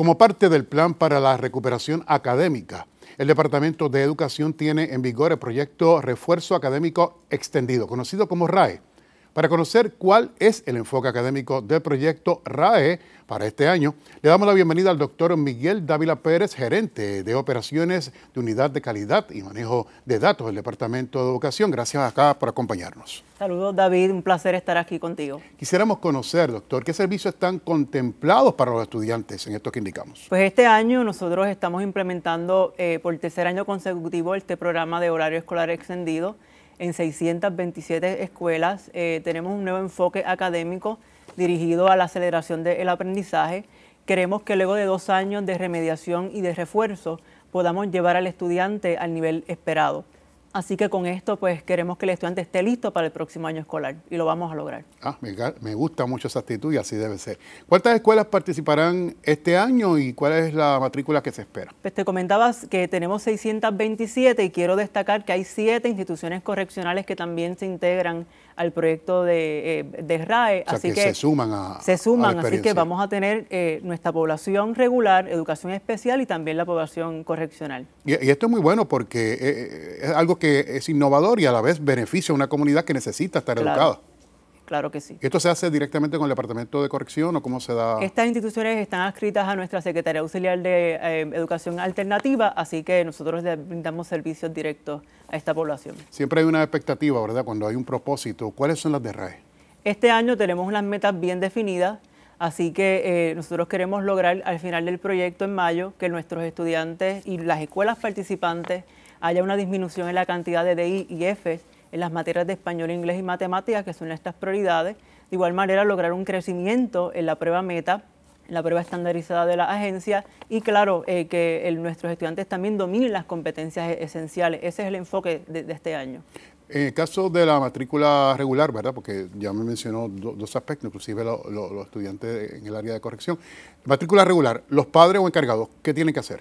Como parte del plan para la recuperación académica, el Departamento de Educación tiene en vigor el proyecto Refuerzo Académico Extendido, conocido como RAE para conocer cuál es el enfoque académico del proyecto RAE para este año, le damos la bienvenida al doctor Miguel Dávila Pérez, gerente de operaciones de unidad de calidad y manejo de datos del Departamento de Educación. Gracias acá por acompañarnos. Saludos David, un placer estar aquí contigo. Quisiéramos conocer, doctor, qué servicios están contemplados para los estudiantes en estos que indicamos. Pues este año nosotros estamos implementando eh, por tercer año consecutivo este programa de horario escolar extendido en 627 escuelas. Eh, tenemos un nuevo enfoque académico dirigido a la aceleración del aprendizaje. Queremos que luego de dos años de remediación y de refuerzo podamos llevar al estudiante al nivel esperado. Así que con esto, pues queremos que el estudiante esté listo para el próximo año escolar y lo vamos a lograr. Ah, me, gusta mucho esa actitud y así debe ser. ¿Cuántas escuelas participarán este año y cuál es la matrícula que se espera? Pues te comentabas que tenemos 627 y quiero destacar que hay siete instituciones correccionales que también se integran al proyecto de, eh, de RAE. así que, se suman a. Se suman, así que vamos a tener eh, nuestra población regular, educación especial y también la población correccional. Y, esto es muy bueno porque eh, es algo que es innovador y a la vez beneficia a una comunidad que necesita estar educada. Claro que sí. ¿Esto se hace directamente con el Departamento de Corrección o cómo se da? Estas instituciones están adscritas a nuestra Secretaría Auxiliar de eh, Educación Alternativa, así que nosotros brindamos servicios directos a esta población. Siempre hay una expectativa, ¿verdad? Cuando hay un propósito, ¿cuáles son las de RAE? Este año tenemos unas metas bien definidas, así que eh, nosotros queremos lograr al final del proyecto en mayo que nuestros estudiantes y las escuelas participantes haya una disminución en la cantidad de DI y F en las materias de español, inglés y matemáticas, que son estas prioridades. De igual manera, lograr un crecimiento en la prueba meta, en la prueba estandarizada de la agencia y claro, eh, que nuestros estudiantes también dominen las competencias e-, esenciales. Ese es el enfoque de, este año. En el caso de la matrícula regular, ¿verdad? Porque ya me mencionó dos aspectos, inclusive los estudiantes en el área de corrección. Matrícula regular, ¿los padres o encargados qué tienen que hacer?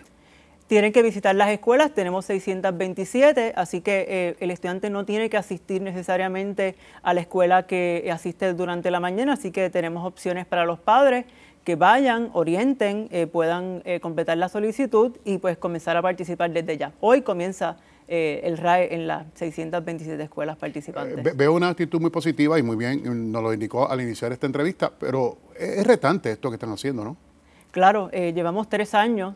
tienen que visitar las escuelas, tenemos 627, así que eh, el estudiante no tiene que asistir necesariamente a la escuela que asiste durante la mañana, así que tenemos opciones para los padres que vayan, orienten, eh, puedan eh, completar la solicitud y pues comenzar a participar desde ya. Hoy comienza el RAE en las 627 escuelas participantes. veo una actitud muy positiva y muy bien, nos lo indicó al iniciar esta entrevista, pero es retante esto que están haciendo, ¿no? Claro, llevamos tres años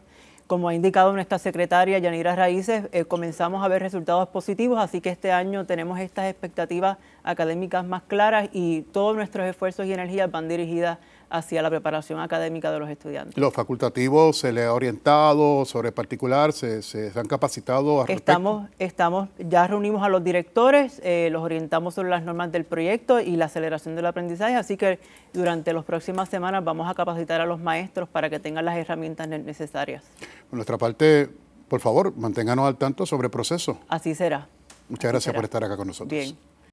como ha indicado nuestra secretaria Yanira Raíces, eh, comenzamos a ver resultados positivos, así que este año tenemos estas expectativas académicas más claras y todos nuestros esfuerzos y energías van dirigidas hacia la preparación académica de los estudiantes. ¿Los facultativos se les ha orientado sobre particular? ¿Se, se, han capacitado? Al estamos, estamos, ya reunimos a los directores, eh, los orientamos sobre las normas del proyecto y la aceleración del aprendizaje, así que durante las próximas semanas vamos a capacitar a los maestros para que tengan las herramientas necesarias. Por nuestra parte, por favor, manténganos al tanto sobre el proceso. Así será. Muchas gracias por estar acá con nosotros. Bien.